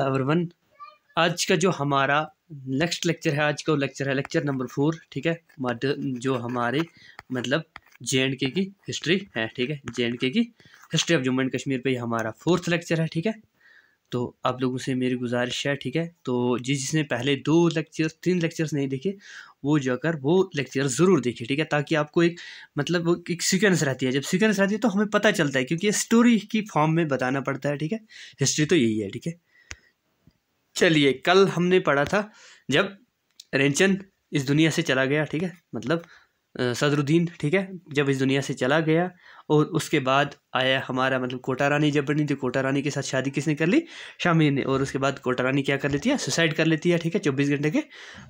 everyone आज का जो हमारा नेक्स्ट लेक्चर है आज का लेक्चर है लेक्चर नंबर फोर ठीक है जो हमारे मतलब जे एंड के की हिस्ट्री है ठीक है जे एंड के की history of Jammu and Kashmir पे हमारा फोर्थ लेक्चर है ठीक है तो आप लोगों से मेरी गुजारिश है ठीक है तो जिस जिसने पहले दो लेक्चर तीन लेक्चर्स नहीं देखे वो जाकर वो लेक्चर ज़रूर देखिए ठीक है ताकि आपको एक मतलब एक सीक्वेंस रहती है जब सीक्वेंस रहती है तो हमें पता चलता है क्योंकि स्टोरी की फॉर्म में बताना पड़ता है ठीक है हिस्ट्री तो यही है ठीक है चलिए कल हमने पढ़ा था जब रेंचन इस दुनिया से चला गया ठीक है मतलब सदरुद्दीन ठीक है जब इस दुनिया से चला गया और उसके बाद आया हमारा मतलब कोटा रानी जब बनी थी कोटा रानी के साथ शादी किसने कर ली शामी ने और उसके बाद कोटा रानी क्या कर लेती है सुसाइड कर लेती है ठीक है चौबीस घंटे के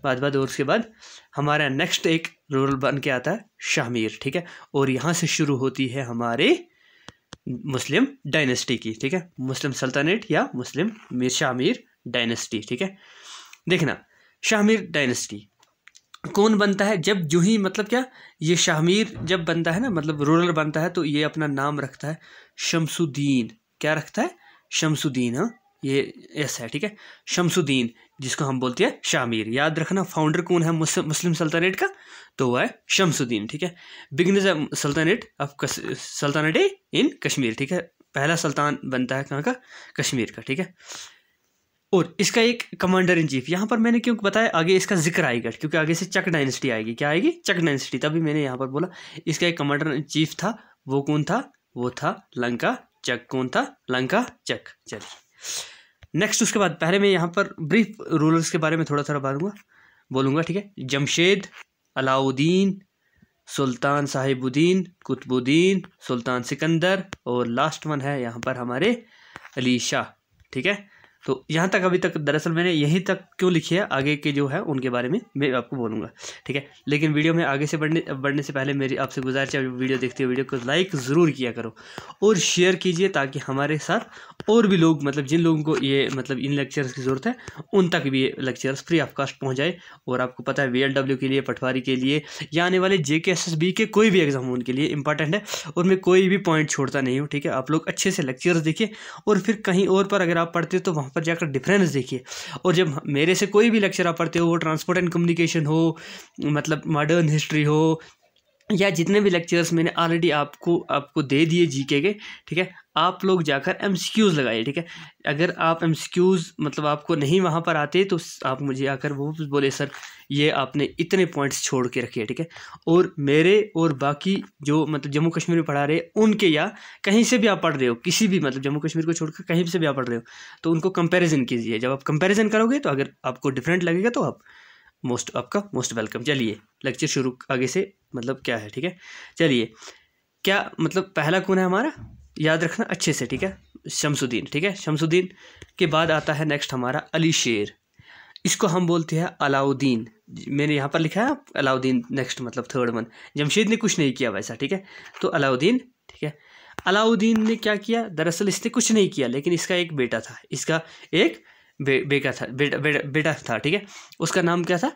बाद बाद और उसके बाद हमारा नेक्स्ट एक रोल बन के आता है शामीर ठीक है और यहाँ से शुरू होती है हमारे मुस्लिम डायनेस्टी की ठीक है मुस्लिम सल्तनेट या मुस्लिम मीर शामीर डायनेस्टी ठीक है देखना शाहमीर डायनेस्टी कौन बनता है जब जो ही मतलब क्या ये शाहमीर जब बनता है ना मतलब रूरल बनता है तो ये अपना नाम रखता है शमसुद्दीन क्या रखता है शमसुद्दीन हाँ ये एस है ठीक है शमसुद्दीन जिसको हम बोलते हैं शामिर याद रखना फाउंडर कौन है मुस्लिम सल्तनेट का तो वह है शमसुद्दीन ठीक है बिगनज सल्तनेट ऑफ सल्तनेट इन कश्मीर ठीक है पहला सल्तान बनता है कहाँ का कश्मीर का ठीक है और इसका एक कमांडर इन चीफ यहाँ पर मैंने क्यों बताया आगे इसका जिक्र आएगा क्योंकि आगे से चक डायनेस्टी आएगी क्या आएगी चक डायनेस्टी तभी मैंने यहाँ पर बोला इसका एक कमांडर इन चीफ था वो कौन था वो था लंका चक कौन था लंका चक चलिए नेक्स्ट उसके बाद पहले मैं यहाँ पर ब्रीफ रूलर्स के बारे में थोड़ा थोड़ा बारूंगा बोलूँगा ठीक है जमशेद अलाउद्दीन सुल्तान साहिबुद्दीन कुतुबुद्दीन सुल्तान सिकंदर और लास्ट वन है यहाँ पर हमारे अली शाह ठीक है तो यहाँ तक अभी तक दरअसल मैंने यहीं तक क्यों लिखी है आगे के जो है उनके बारे में मैं आपको बोलूँगा ठीक है लेकिन वीडियो में आगे से बढ़ने बढ़ने से पहले मेरी आपसे गुजारिश है वीडियो देखते हो वीडियो को लाइक ज़रूर किया करो और शेयर कीजिए ताकि हमारे साथ और भी लोग मतलब जिन लोगों को ये मतलब इन लेक्चर्स की ज़रूरत है उन तक भी ये लेक्चर्स फ्री ऑफ कास्ट पहुँच जाए और आपको पता है वी के लिए पटवारी के लिए या आने वाले जे के कोई भी एग्ज़ाम उनके लिए इंपॉर्टेंट है और मैं कोई भी पॉइंट छोड़ता नहीं हूँ ठीक है आप लोग अच्छे से लेक्चर्स देखिए और फिर कहीं और पर अगर आप पढ़ते हो तो वहाँ पर जाकर डिफरेंस देखिए और जब मेरे से कोई भी लेक्चर आप पढ़ते हो वो ट्रांसपोर्ट एंड कम्युनिकेशन हो मतलब मॉडर्न हिस्ट्री हो या जितने भी लेक्चर्स मैंने ऑलरेडी आपको आपको दे दिए जीके के ठीक है आप लोग जाकर एम लगाइए ठीक है अगर आप एम मतलब आपको नहीं वहाँ पर आते तो आप मुझे आकर वो बोले सर ये आपने इतने पॉइंट्स छोड़ के रखे ठीक है और मेरे और बाकी जो मतलब जम्मू कश्मीर में पढ़ा रहे उनके या कहीं से भी आप पढ़ रहे हो किसी भी मतलब जम्मू कश्मीर को छोड़कर कहीं से भी आप पढ़ रहे हो तो उनको कंपेरिजन कीजिए जब आप कंपेरिजन करोगे तो अगर आपको डिफरेंट लगेगा तो आप मोस्ट आपका मोस्ट वेलकम चलिए लेक्चर शुरू आगे से मतलब क्या है ठीक है चलिए क्या मतलब पहला कौन है हमारा याद रखना अच्छे से ठीक है शमसुद्दीन ठीक है शमसुद्दीन के बाद आता है नेक्स्ट हमारा अली शेर इसको हम बोलते हैं अलाउद्दीन मैंने यहाँ पर लिखा है अलाउद्दीन नेक्स्ट मतलब थर्ड वन जमशेद ने कुछ नहीं किया वैसा ठीक है तो अलाउद्दीन ठीक है अलाउद्दीन ने क्या किया दरअसल इसने कुछ नहीं किया लेकिन इसका एक बेटा था इसका एक बे, बेटा था बेटा बेटा बेटा था ठीक है उसका नाम क्या था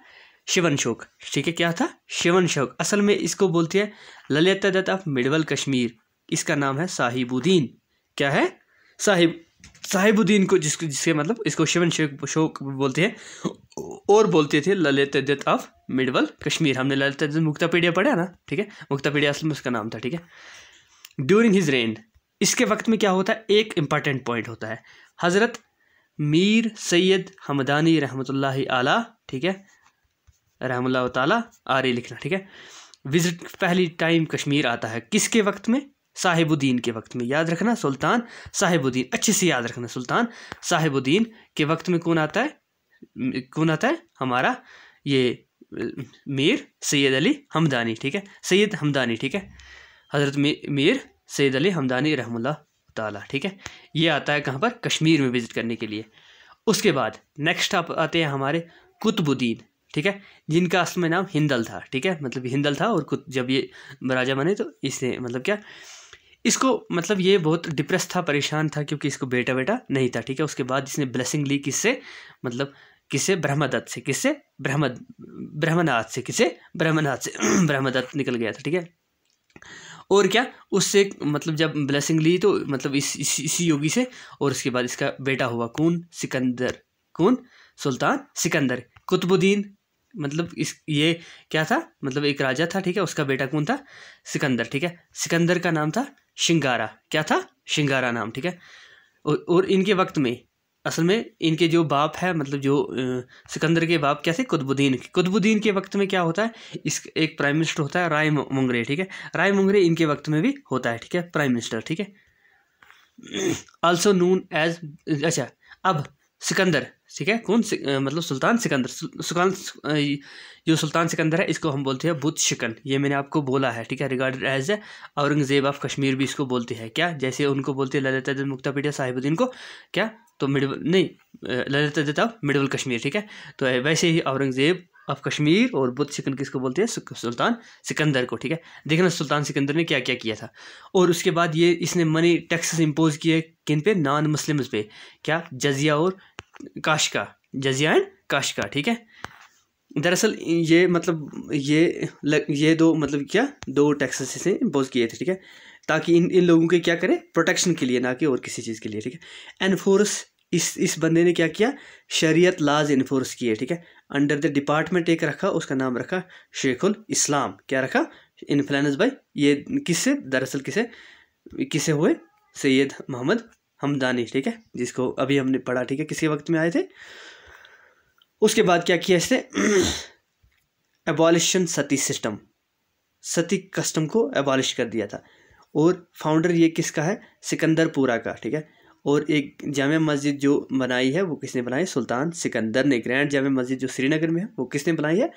शिवन शोक ठीक है क्या था शिवन शोक असल में इसको बोलती है ललित दत्त ऑफ मिडवल कश्मीर इसका नाम है साहिबुद्दीन क्या है साहिब साहिबुद्दीन को जिसको जिसके मतलब इसको शिवन शोक शोक बोलते हैं और बोलते थे ललित दत्त ऑफ मिडवल कश्मीर हमने ललित दत्त पीडिया पढ़ा ना ठीक है पीडिया असल में उसका नाम था ठीक है ड्यूरिंग हिज रेन इसके वक्त में क्या होता है एक इम्पॉर्टेंट पॉइंट होता है हज़रत मीर सैयद हमदानी रहमतुल्लाह आला ठीक है आ रही लिखना ठीक है विज़िट पहली टाइम कश्मीर आता है किसके वक्त में साहिबुद्दीन के वक्त में याद रखना सुल्तान साहिबुद्दीन अच्छे से याद रखना सुल्तान साहिबुद्दीन के वक्त में कौन आता है कौन आता है हमारा ये मीर सैद अली हमदानी ठीक है सैद हमदानी ठीक है हज़रत मीर सैद अली हमदानी रहमल ताला ठीक है ये आता है कहाँ पर कश्मीर में विज़िट करने के लिए उसके बाद नेक्स्ट आप आते हैं हमारे कुतुबुद्दीन ठीक है जिनका असल में नाम हिंदल था ठीक है मतलब हिंदल था और जब ये राजा बने तो इसने मतलब क्या इसको मतलब ये बहुत डिप्रेस था परेशान था क्योंकि इसको बेटा बेटा नहीं था ठीक है उसके बाद इसने ब्लेसिंग ली किससे मतलब किसे ब्रह्मदत्त से किससे ब्रह्म ब्रह्मनाथ से किसे ब्रह्मनाथ से ब्रह्मदत्त निकल गया था ठीक है और क्या उससे मतलब जब ब्लेसिंग ली तो मतलब इस, इस इसी योगी से और उसके बाद इसका बेटा हुआ कौन सिकंदर कौन सुल्तान सिकंदर कुतुबुद्दीन मतलब इस ये क्या था मतलब एक राजा था ठीक है उसका बेटा कौन था सिकंदर ठीक है सिकंदर का नाम था शिंगारा क्या था शिंगारा नाम ठीक है और, और इनके वक्त में असल में इनके जो बाप है मतलब जो सिकंदर के बाप क्या थे कुतबुद्दीन कुतबुद्दीन के वक्त में क्या होता है इस एक प्राइम मिनिस्टर होता है राय मुंगरे ठीक है राय मुंगरे इनके वक्त में भी होता है ठीक है प्राइम मिनिस्टर ठीक है ऑल्सो नून एज अच्छा अब सिकंदर ठीक है कौन मतलब सुल्तान सिकंदर सुल्तान जो सुल्तान सिकंदर है इसको हम बोलते हैं बुद्ध शिकन ये मैंने आपको बोला है ठीक है regard as a Aurangzeb of Kashmir भी इसको बोलते हैं क्या जैसे उनको बोलते हैं ललित पीटिया साहिबुद्दीन को क्या तो मिडवल नहीं ललित ऑफ मिडवल कश्मीर ठीक है तो वैसे ही औरंगज़ेब ऑफ कश्मीर और बुद्ध सिकन किसको बोलते हैं सुल्तान सिकंदर को ठीक है देखना सुल्तान सिकंदर ने क्या क्या किया था और उसके बाद ये इसने मनी टैक्सेस इम्पोज किए किन पे नॉन मुस्लिम्स पे क्या जजिया और काशका जजिया एंड काशका ठीक है दरअसल ये मतलब ये लग, ये दो मतलब क्या दो टैक्सेस इसने इम्पोज किए थे ठीक है ताकि इन इन लोगों के क्या करें प्रोटेक्शन के लिए ना कि और किसी चीज़ के लिए ठीक है एनफोर्स इस इस बंदे ने क्या किया शरीयत लाज इन्फोर्स किए ठीक है अंडर द डिपार्टमेंट एक रखा उसका नाम रखा शेखुल इस्लाम क्या रखा इन्फ्लुएंस बाई ये किससे दरअसल किसे किसे हुए सैयद मोहम्मद हमदानी ठीक है जिसको अभी हमने पढ़ा ठीक है किसी वक्त में आए थे उसके बाद क्या किया इसने abolition sati system sati custom को एबॉलिश कर दिया था और फाउंडर ये किसका है सिकंदरपुरा का ठीक है और एक जाम मस्जिद जो बनाई है वो किसने बनाई सुल्तान सिकंदर ने ग्रैंड जाम मस्जिद जो श्रीनगर में है वो किसने बनाई है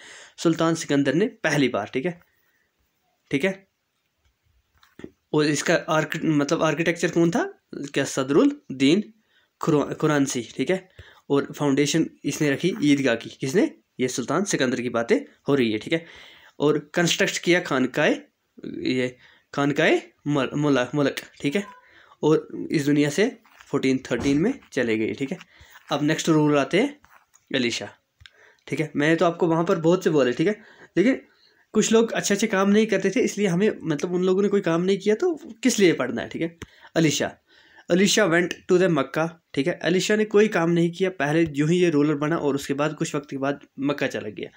सुल्तान सिकंदर ने पहली बार ठीक है ठीक है और इसका आर्क मतलब आर्किटेक्चर कौन था क्या सदरुल दीन खुरानसी ठीक है और फाउंडेशन इसने रखी ईदगाह की किसने ये सुल्तान सिकंदर की बातें हो रही है ठीक है और कंस्ट्रक्ट किया खानकाए ये खानकाए मुलक मुलक ठीक है और इस दुनिया से फोर्टीन थर्टीन में चले गए ठीक है अब नेक्स्ट रूल आते हैं अलीशा ठीक है मैंने तो आपको वहाँ पर बहुत से बोले ठीक है लेकिन कुछ लोग अच्छे अच्छे काम नहीं करते थे इसलिए हमें मतलब उन लोगों ने कोई काम नहीं किया तो किस लिए पढ़ना है ठीक है Ali Shah Alisha went to the Mecca ठीक है अलीशा ने कोई काम नहीं किया पहले जो ही ये रूलर बना और उसके बाद कुछ वक्त के बाद मक्का चला गया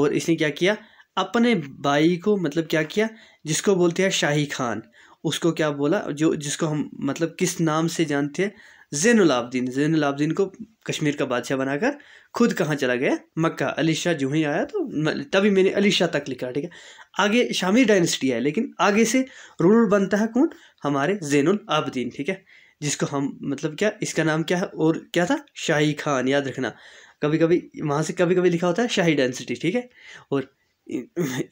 और इसने क्या किया अपने भाई को मतलब क्या किया जिसको बोलते हैं शाही खान उसको क्या बोला जो जिसको हम मतलब किस नाम से जानते हैं जैनलाब्दीन जैनलाब्दीन को कश्मीर का बादशाह बनाकर खुद कहाँ चला गया मक्का अलीशा शाह जो ही आया तो तभी मैंने अली शाह तक लिखा ठीक है आगे शामी डायनेस्टी है लेकिन आगे से रूलर बनता है कौन हमारे जैनलाब्दीन ठीक है जिसको हम मतलब क्या इसका नाम क्या है और क्या था शाही खान याद रखना कभी कभी वहाँ से कभी कभी लिखा होता है शाही डेंसिटी ठीक है और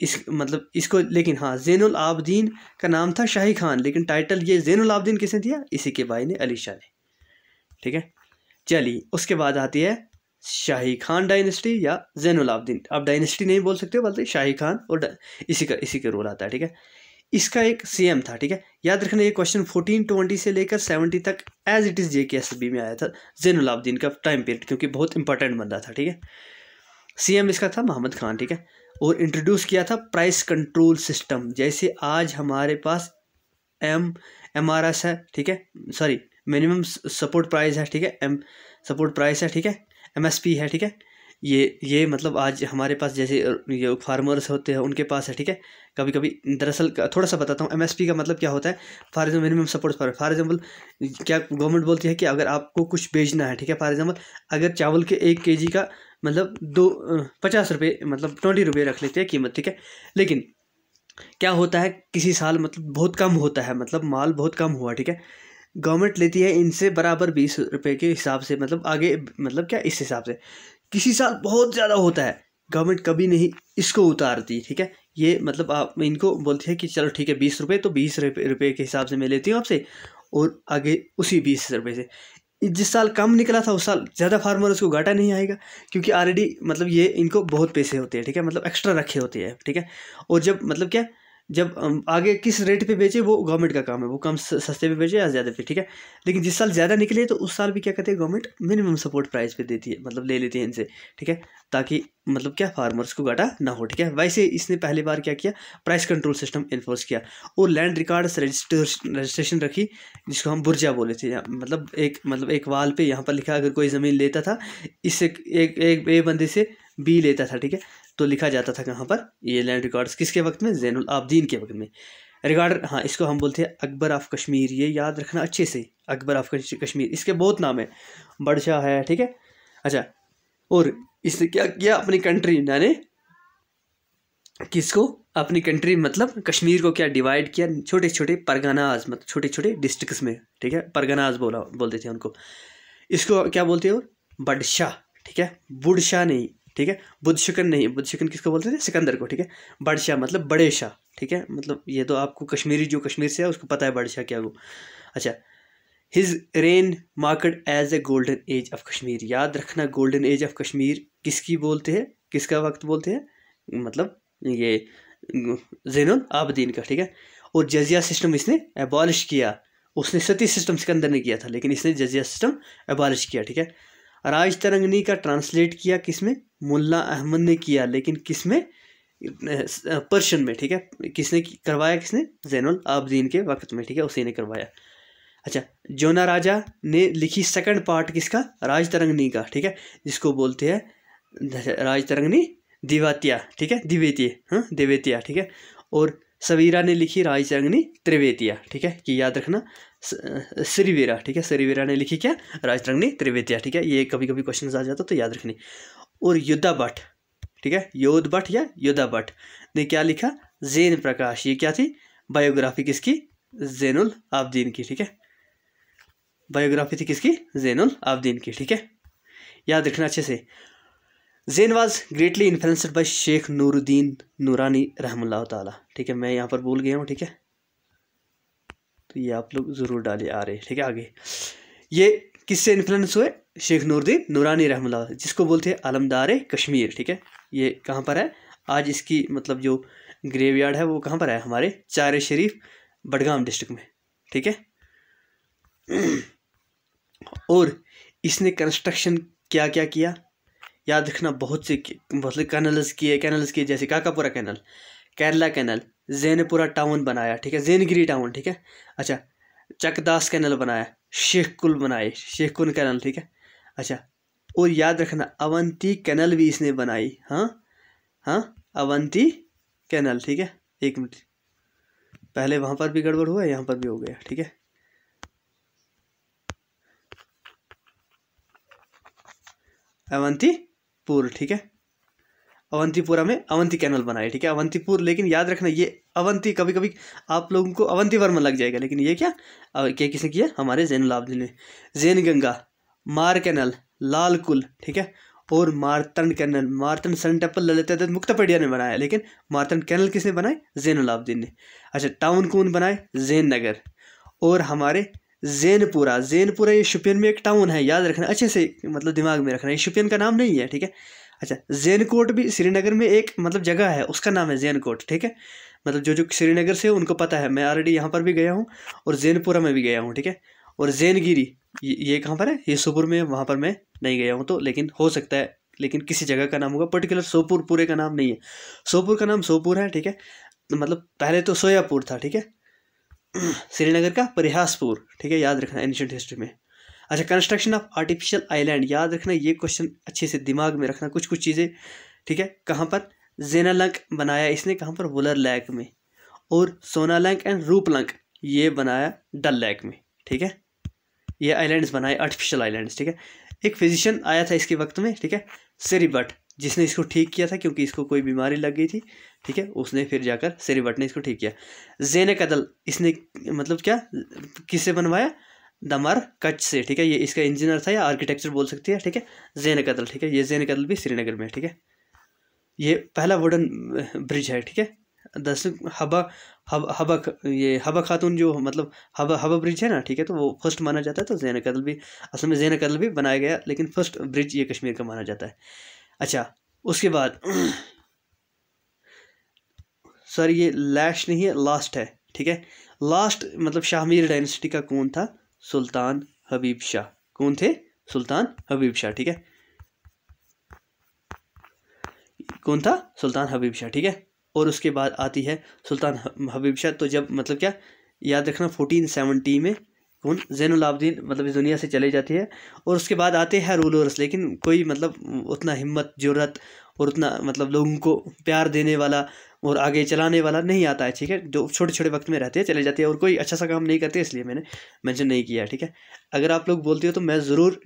इस मतलब इसको लेकिन हाँ जैन आबदीन का नाम था शाही खान लेकिन टाइटल ये जैन आबदीन किसने दिया इसी के भाई ने अली शाह ने ठीक है चलिए उसके बाद आती है शाही खान डायनेस्टी या जैन आबदीन आप डायनेस्टी नहीं बोल सकते हो बल्कि शाही खान और इसी का इसी का रोल आता है ठीक है इसका एक सीएम था ठीक है याद रखना ये क्वेश्चन फोर्टीन ट्वेंटी से लेकर सेवेंटी तक एज इट इज़ जे के एस बी में आया था जैनुलाब्दीन का टाइम पीरियड क्योंकि बहुत इंपॉर्टेंट बंदा था ठीक है सीएम इसका था मोहम्मद खान ठीक है और इंट्रोड्यूस किया था प्राइस कंट्रोल सिस्टम जैसे आज हमारे पास एम एम आर एस है ठीक है सॉरी मिनिमम सपोर्ट प्राइस है ठीक है एम सपोर्ट प्राइस है ठीक है एम एस पी है ठीक है ये ये मतलब आज हमारे पास जैसे ये फार्मर्स होते हैं उनके पास है ठीक है कभी कभी दरअसल थोड़ा सा बताता हूँ एमएसपी का मतलब क्या होता है for example minimum support for for example क्या गवर्नमेंट बोलती है कि अगर आपको कुछ बेचना है ठीक है फॉर एग्जाम्पल अगर चावल के एक के का मतलब दो पचास रुपये मतलब ट्वेंटी रुपये रख लेते हैं कीमत ठीक है लेकिन क्या होता है किसी साल मतलब बहुत कम होता है मतलब माल बहुत कम हुआ ठीक है गवर्नमेंट लेती है इनसे बराबर बीस रुपए के हिसाब से मतलब आगे मतलब क्या इस हिसाब से किसी साल बहुत ज़्यादा होता है गवर्नमेंट कभी नहीं इसको उतारती ठीक है ये मतलब आप इनको बोलते हैं कि चलो ठीक है बीस रुपये तो बीस रुपये के हिसाब से मैं लेती हूँ आपसे और आगे उसी बीस रुपये से जिस साल कम निकला था उस साल ज़्यादा फार्मर उसको घाटा नहीं आएगा क्योंकि ऑलरेडी मतलब ये इनको बहुत पैसे होते हैं ठीक है मतलब एक्स्ट्रा रखे होते हैं ठीक है और जब मतलब क्या जब आगे किस रेट पे बेचे वो गवर्नमेंट का काम है वो कम सस्ते पे बेचे या ज़्यादा पे ठीक है लेकिन जिस साल ज़्यादा निकले तो उस साल भी क्या कहते हैं गवर्नमेंट मिनिमम सपोर्ट प्राइस पे देती है मतलब ले लेती है इनसे ठीक है ताकि मतलब क्या फार्मर्स को घाटा ना हो ठीक है वैसे इसने पहली बार क्या किया प्राइस कंट्रोल सिस्टम इन्फोर्स किया और लैंड रिकॉर्ड्स रजिस्टर रजिस्ट्रेशन रखी जिसको हम बुर्जा बोले थे मतलब एक मतलब एक वाल पे यहाँ पर लिखा अगर कोई ज़मीन लेता था इससे एक एक बंदे से बी लेता था ठीक है तो लिखा जाता था कहाँ पर ये लैंड रिकॉर्ड्स किसके वक्त में जैन आबदीन के वक्त में रिकॉर्डर हाँ इसको हम बोलते हैं अकबर ऑफ कश्मीर ये याद रखना अच्छे से अकबर ऑफ कश्मीर इसके बहुत नाम है बड़शाह है ठीक है अच्छा और इसने क्या किया अपनी कंट्री ने किसको अपनी कंट्री मतलब कश्मीर को क्या डिवाइड किया छोटे छोटे परगनाज मतलब छोटे छोटे डिस्ट्रिक्स में ठीक है परगनाज बोला बोलते थे उनको इसको क्या बोलते और बडशाह ठीक है बुडशाह नहीं ठीक है बुद्ध शिकन नहीं बुद्ध शिकन किसको बोलते थे सिकंदर को ठीक है बड़शाह मतलब बड़े शाह ठीक है मतलब ये तो आपको कश्मीरी जो कश्मीर से है उसको पता है बड़शाह क्या वो अच्छा his reign marked as a golden age of Kashmir याद रखना गोल्डन एज ऑफ कश्मीर किसकी बोलते हैं किसका वक्त बोलते हैं मतलब ये जैन आबदीन का ठीक है और जजिया सिस्टम इसने एबॉलिश किया उसने सती सिस्टम सिकंदर ने किया था लेकिन इसने जजिया सिस्टम एबॉलिश किया ठीक है राज तरंगनी का ट्रांसलेट किया किसमें मुल्ला अहमद ने किया लेकिन किसमें पर्शियन में ठीक है किसने करवाया किसने जैनुल आबदीन के वक्त में ठीक है उसी ने करवाया अच्छा जोना राजा ने लिखी सेकंड पार्ट किसका राज तरंगनी का ठीक है जिसको बोलते हैं राज तरंगनी दिवातिया ठीक है दिवेतिया हाँ दिवेतिया ठीक है और सवीरा ने लिखी राज तरंगनी त्रिवेतिया ठीक है कि याद रखना सरीवेरा ठीक है सरीवेरा ने लिखी क्या राजतरंगनी त्रिवेदिया ठीक है ये कभी कभी क्वेश्चन आ जाता तो याद रखनी और योद्धा भट्ट ठीक है योद्ध भट्ट या युद्धा भट्ट ने क्या लिखा जैन प्रकाश ये क्या थी बायोग्राफी किसकी जैनुल आबदीन की ठीक है बायोग्राफी थी किसकी जैनुल आबदीन की ठीक है याद रखना अच्छे से Zain was greatly influenced by Sheikh Nuruddin Noorani रहमल्ला ताला ठीक है मैं यहाँ पर बोल गया हूँ ठीक है तो ये आप लोग ज़रूर डाले आ रहे ठीक है आगे ये किससे इन्फ्लुएंस हुए शेख नूरदीन नूरानी रहमला जिसको बोलते हैं आलमदार कश्मीर ठीक है ये कहाँ पर है आज इसकी मतलब जो ग्रेवयार्ड है वो कहाँ पर है हमारे चार शरीफ बडगाम डिस्ट्रिक्ट में ठीक है और इसने कंस्ट्रक्शन क्या क्या किया याद रखना बहुत से मतलब कैनल्स किए कैनल्स किए जैसे Kakapura canal Kerala canal Zainapura town बनाया ठीक है जैनगिरी टाउन ठीक है अच्छा चकदास कैनल बनाया शेख कुल बनाए शेख कुल कैनल ठीक है अच्छा और याद रखना अवंती कैनल भी इसने बनाई हाँ हाँ अवंती कैनल ठीक है एक मिनट पहले वहाँ पर भी गड़बड़ हुआ यहाँ पर भी हो गया ठीक है अवंतीपुर ठीक है अवंतीपुरा में अवंती कैनल बना है ठीक है अवंतीपुर लेकिन याद रखना ये अवंती कभी कभी आप लोगों को अवंती वर्मा लग जाएगा लेकिन ये क्या क्या किसने किया हमारे जैन आबदीन ने जैन गंगा मार कैनल लाल कुल ठीक है और Martand canal Martand sun temple Lalit Muktapida ने बनाया लेकिन मारतंड कैनल किसने बनाए जैन अलाउद्दीन ने अच्छा टाउन कौन बनाए जैन नगर और हमारे जैनपुरा जैनपुरा ये शुपियन में एक टाउन है याद रखना अच्छे से मतलब दिमाग में रखना ये शुपियन का नाम नहीं है ठीक है अच्छा जैन कोट भी श्रीनगर में एक मतलब जगह है उसका नाम है जैन कोट ठीक है मतलब जो जो श्रीनगर से उनको पता है मैं ऑलरेडी यहाँ पर भी गया हूँ और जैनपुरा में भी गया हूँ ठीक है और जैनगिरी ये, ये कहाँ पर है ये सोपुर में वहाँ पर मैं नहीं गया हूँ तो लेकिन हो सकता है लेकिन किसी जगह का नाम होगा पर्टिकुलर सोपुर पूरे का नाम नहीं है सोपुर का नाम सोपुर है ठीक है तो मतलब पहले तो सोयापुर था ठीक है श्रीनगर का परिहासपुर ठीक है याद रखना एंशियंट हिस्ट्री में अच्छा कंस्ट्रक्शन ऑफ आर्टिफिशियल आइलैंड याद रखना ये क्वेश्चन अच्छे से दिमाग में रखना कुछ कुछ चीज़ें ठीक है कहाँ पर जेनालंक बनाया इसने कहाँ पर वुलर लैक में और सोनालंक एंड रूपलंक ये बनाया डल लैक में ठीक है ये आइलैंड्स बनाए आर्टिफिशियल आइलैंड्स ठीक है एक फिजिशियन आया था इसके वक्त में ठीक है सेरीबट जिसने इसको ठीक किया था क्योंकि इसको कोई बीमारी लग गई थी ठीक है उसने फिर जाकर सेरीबट ने इसको ठीक किया जेनक कदल इसने मतलब क्या किससे बनवाया दमर कच्छ से ठीक है ये इसका इंजीनियर था या आर्किटेक्चर बोल सकती है ठीक है जैन कदल ठीक है ये जैन कदल भी श्रीनगर में ठीक है ये पहला वुडन ब्रिज है ठीक है दस हबा हब हबा ये हबा खातून जो मतलब हबा हबा ब्रिज है ना ठीक है तो वो फर्स्ट माना जाता है तो जैन कदल भी असल में जैन कदल भी बनाया गया लेकिन फर्स्ट ब्रिज ये कश्मीर का माना जाता है अच्छा उसके बाद सर ये लैश नहीं है लास्ट है ठीक है लास्ट मतलब शाहमीर डायनेस्टी का कौन था सुल्तान हबीब शाह कौन थे सुल्तान हबीब शाह ठीक है कौन था सुल्तान हबीब शाह ठीक है और उसके बाद आती है सुल्तान हबीब शाह तो जब मतलब क्या याद रखना फोर्टीन सेवनटी में कौन जैनलाब्दीन मतलब इस दुनिया से चले जाती है और उसके बाद आते हैं रूलर्स लेकिन कोई मतलब उतना हिम्मत जरूरत और उतना मतलब लोगों को प्यार देने वाला और आगे चलाने वाला नहीं आता है ठीक है जो छोटे छोटे वक्त में रहते हैं चले जाते हैं और कोई अच्छा सा काम नहीं करते इसलिए मैंने मेंशन नहीं किया ठीक है अगर आप लोग बोलते हो तो मैं ज़रूर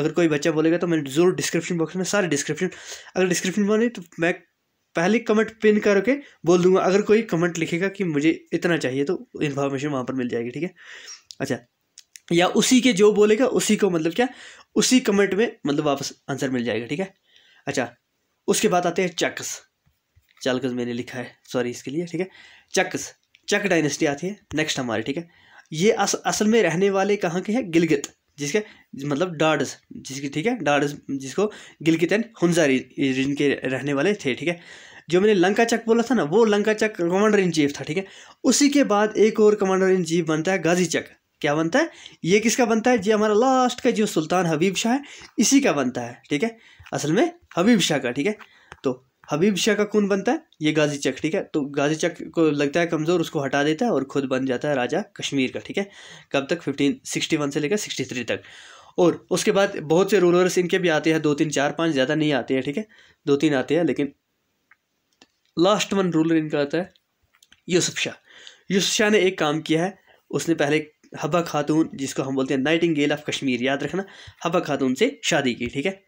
अगर कोई बच्चा बोलेगा तो मैं ज़रूर डिस्क्रिप्शन बॉक्स में सारे डिस्क्रिप्शन अगर डिस्क्रिप्शन बोले तो मैं पहले कमेंट पिन करके बोल दूंगा अगर कोई कमेंट लिखेगा कि मुझे इतना चाहिए तो इन्फॉर्मेशन वहाँ पर मिल जाएगी ठीक है अच्छा या उसी के जो बोलेगा उसी को मतलब क्या उसी कमेंट में मतलब वापस आंसर मिल जाएगा ठीक है अच्छा उसके बाद आते हैं चक्स चालकस मैंने लिखा है सॉरी इसके लिए ठीक है चक्स चक डायनेस्टी आती है नेक्स्ट हमारे ठीक है ये अस, असल में रहने वाले कहाँ के हैं गिलगित जिसके मतलब डार्डस जिसकी ठीक है डार्डस जिसको गिलगित एंड हुंजा रीजन के रहने वाले थे ठीक है जो मैंने लंका चक बोला था ना वो Lanka Chak commander in chief था ठीक है उसी के बाद एक और कमांडर इन चीफ बनता है गाजी चक क्या बनता है ये किसका बनता है ये हमारा लास्ट का जो सुल्तान हबीब शाह है इसी का बनता है ठीक है असल में हबीब शाह का ठीक है तो हबीब शाह का कौन बनता है ये गाजी चक ठीक है तो गाजी चक को लगता है कमज़ोर उसको हटा देता है और खुद बन जाता है राजा कश्मीर का ठीक है कब तक फिफ्टीन सिक्सटी वन से लेकर सिक्सटी थ्री तक और उसके बाद बहुत से रूलर्स इनके भी आते हैं दो तीन चार पाँच ज़्यादा नहीं आते हैं ठीक है दो तीन आते हैं लेकिन लास्ट वन रूलर इनका आता है यूसुफ शाह यूसुफ शाह ने एक काम किया है उसने पहले हबा खातून जिसको हम बोलते हैं गेल ऑफ कश्मीर याद रखना हबा खातून से शादी की ठीक है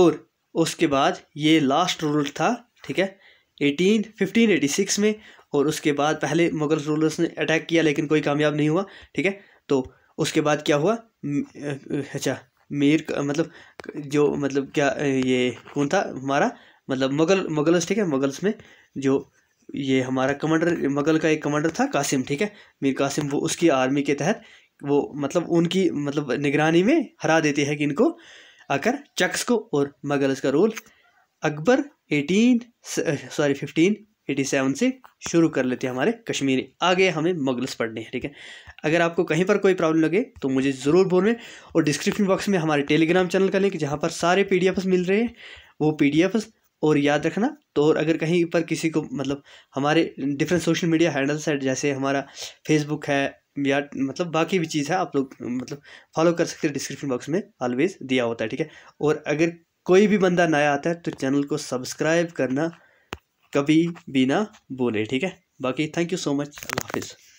और उसके बाद ये लास्ट रूल था ठीक है एटीन फिफ्टीन एटी सिक्स में और उसके बाद पहले मुगल रूलर्स ने अटैक किया लेकिन कोई कामयाब नहीं हुआ ठीक है तो उसके बाद क्या हुआ अच्छा मीर मतलब जो मतलब क्या ये कौन था हमारा मतलब मुगल मुगल्स ठीक है मुगल्स में जो ये हमारा कमांडर मगल का एक कमांडर था कासिम ठीक है मीर कासिम वो उसकी आर्मी के तहत वो मतलब उनकी मतलब निगरानी में हरा देती है कि इनको आकर चक्स को और मगल्स का role Akbar eighteen sorry fifteen eighty seven से शुरू कर लेते हैं हमारे कश्मीरी आगे हमें मगल्स पढ़ने हैं ठीक है अगर आपको कहीं पर कोई प्रॉब्लम लगे तो मुझे ज़रूर बोलें और डिस्क्रिप्शन बॉक्स में हमारे टेलीग्राम चैनल का लिंक जहाँ पर सारे पी मिल रहे हैं वो पी और याद रखना तो और अगर कहीं पर किसी को मतलब हमारे डिफरेंट सोशल मीडिया हैंडल्स है जैसे हमारा फेसबुक है या मतलब बाकी भी चीज़ है आप लोग मतलब फॉलो कर सकते हैं डिस्क्रिप्शन बॉक्स में ऑलवेज दिया होता है ठीक है और अगर कोई भी बंदा नया आता है तो चैनल को सब्सक्राइब करना कभी भी ना भूले ठीक है बाकी थैंक यू सो मच अल्लाह हाफिज़